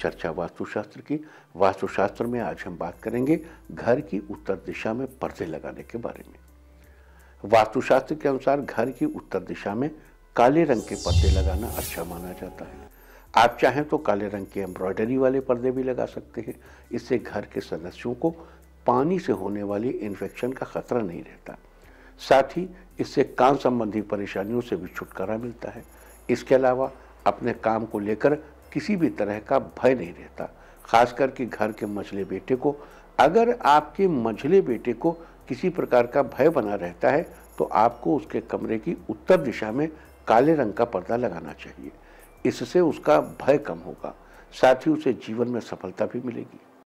चर्चा वास्तुशास्त्र की वास्तुशास्त्र में आज हम बात करेंगे घर की उत्तर दिशा में पर्दे लगाने के बारे में वास्तुशास्त्र के अनुसार घर की उत्तर दिशा में काले रंग के पर्दे लगाना अच्छा माना जाता है आप चाहें तो काले रंग के एम्ब्रॉयडरी वाले पर्दे भी लगा सकते हैं इससे घर के सदस्यों को पानी से होने वाली इन्फेक्शन का खतरा नहीं रहता साथ ही इससे कान संबंधी परेशानियों से भी छुटकारा मिलता है इसके अलावा अपने काम को लेकर किसी भी तरह का भय नहीं रहता खास करके घर के मझले बेटे को अगर आपके मझले बेटे को किसी प्रकार का भय बना रहता है तो आपको उसके कमरे की उत्तर दिशा में काले रंग का पर्दा लगाना चाहिए इससे उसका भय कम होगा साथ ही उसे जीवन में सफलता भी मिलेगी